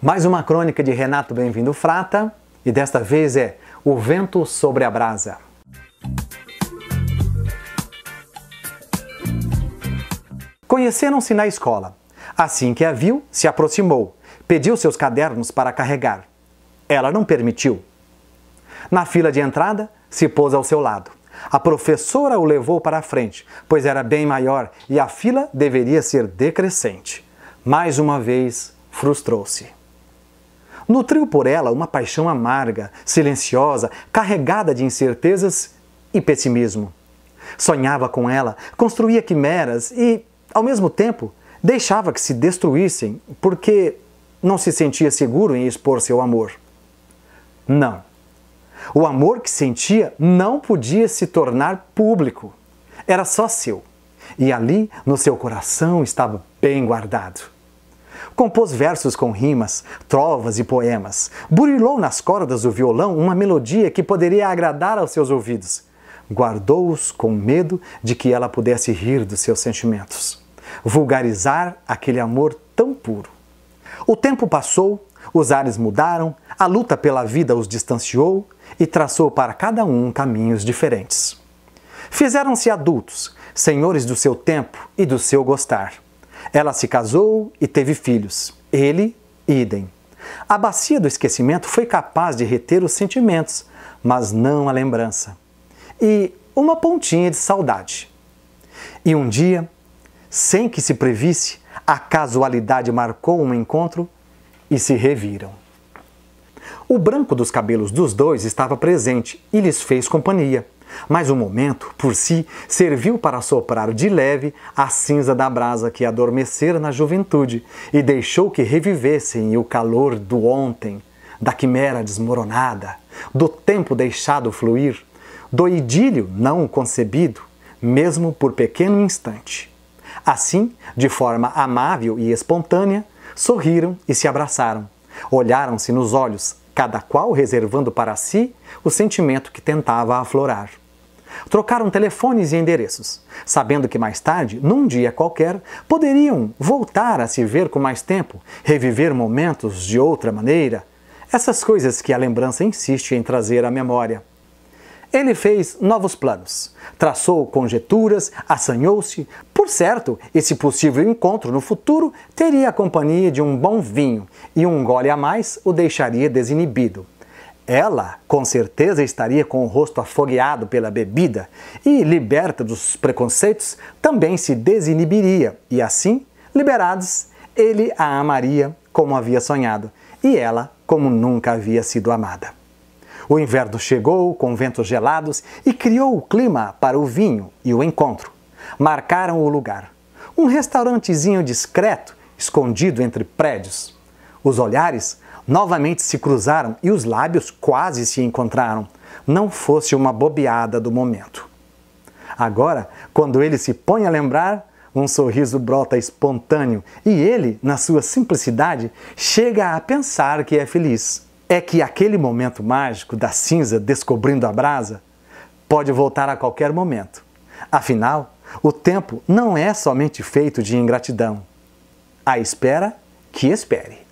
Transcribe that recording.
Mais uma crônica de Renato Bem-vindo Frata, e desta vez é O Vento sobre a Brasa. Conheceram-se na escola. Assim que a viu, se aproximou, pediu seus cadernos para carregar. Ela não permitiu. Na fila de entrada, se pôs ao seu lado. A professora o levou para a frente, pois era bem maior e a fila deveria ser decrescente. Mais uma vez, frustrou-se. Nutriu por ela uma paixão amarga, silenciosa, carregada de incertezas e pessimismo. Sonhava com ela, construía quimeras e, ao mesmo tempo, deixava que se destruíssem porque não se sentia seguro em expor seu amor. Não. O amor que sentia não podia se tornar público. Era só seu. E ali, no seu coração, estava bem guardado. Compôs versos com rimas, trovas e poemas. Burilou nas cordas do violão uma melodia que poderia agradar aos seus ouvidos. Guardou-os com medo de que ela pudesse rir dos seus sentimentos. Vulgarizar aquele amor tão puro. O tempo passou, os ares mudaram, a luta pela vida os distanciou e traçou para cada um caminhos diferentes. Fizeram-se adultos, senhores do seu tempo e do seu gostar. Ela se casou e teve filhos. Ele, idem. A bacia do esquecimento foi capaz de reter os sentimentos, mas não a lembrança. E uma pontinha de saudade. E um dia, sem que se previsse, a casualidade marcou um encontro e se reviram. O branco dos cabelos dos dois estava presente e lhes fez companhia. Mas o momento, por si, serviu para soprar de leve a cinza da brasa que adormecera na juventude e deixou que revivessem o calor do ontem, da quimera desmoronada, do tempo deixado fluir, do idílio não concebido, mesmo por pequeno instante. Assim, de forma amável e espontânea, sorriram e se abraçaram. Olharam-se nos olhos, cada qual reservando para si o sentimento que tentava aflorar trocaram telefones e endereços, sabendo que mais tarde, num dia qualquer, poderiam voltar a se ver com mais tempo, reviver momentos de outra maneira, essas coisas que a lembrança insiste em trazer à memória. Ele fez novos planos, traçou conjeturas, assanhou-se. Por certo, esse possível encontro no futuro teria a companhia de um bom vinho e um gole a mais o deixaria desinibido. Ela, com certeza, estaria com o rosto afogueado pela bebida e, liberta dos preconceitos, também se desinibiria e, assim, liberados, ele a amaria como havia sonhado e ela como nunca havia sido amada. O inverno chegou com ventos gelados e criou o clima para o vinho e o encontro. Marcaram o lugar. Um restaurantezinho discreto, escondido entre prédios. Os olhares novamente se cruzaram e os lábios quase se encontraram. Não fosse uma bobeada do momento. Agora, quando ele se põe a lembrar, um sorriso brota espontâneo e ele, na sua simplicidade, chega a pensar que é feliz. É que aquele momento mágico da cinza descobrindo a brasa pode voltar a qualquer momento. Afinal, o tempo não é somente feito de ingratidão. A espera que espere.